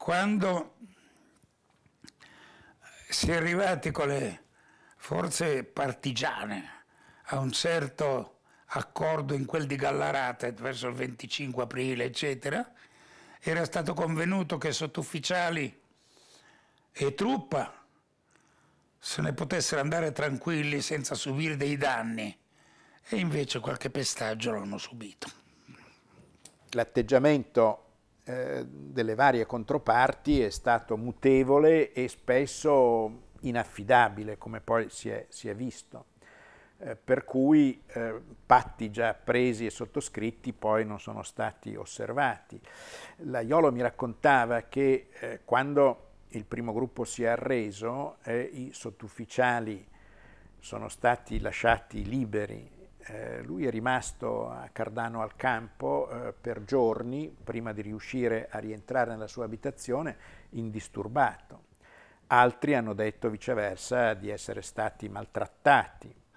quando si è arrivati con le forze partigiane a un certo accordo in quel di Gallarate verso il 25 aprile, eccetera, era stato convenuto che sottufficiali e truppa se ne potessero andare tranquilli senza subire dei danni e invece qualche pestaggio l'hanno subito. L'atteggiamento eh, delle varie controparti è stato mutevole e spesso inaffidabile, come poi si è, si è visto. Eh, per cui eh, patti già presi e sottoscritti poi non sono stati osservati. La Iolo mi raccontava che eh, quando il primo gruppo si è arreso, eh, i sottufficiali sono stati lasciati liberi eh, lui è rimasto a Cardano al campo eh, per giorni prima di riuscire a rientrare nella sua abitazione indisturbato. Altri hanno detto viceversa di essere stati maltrattati.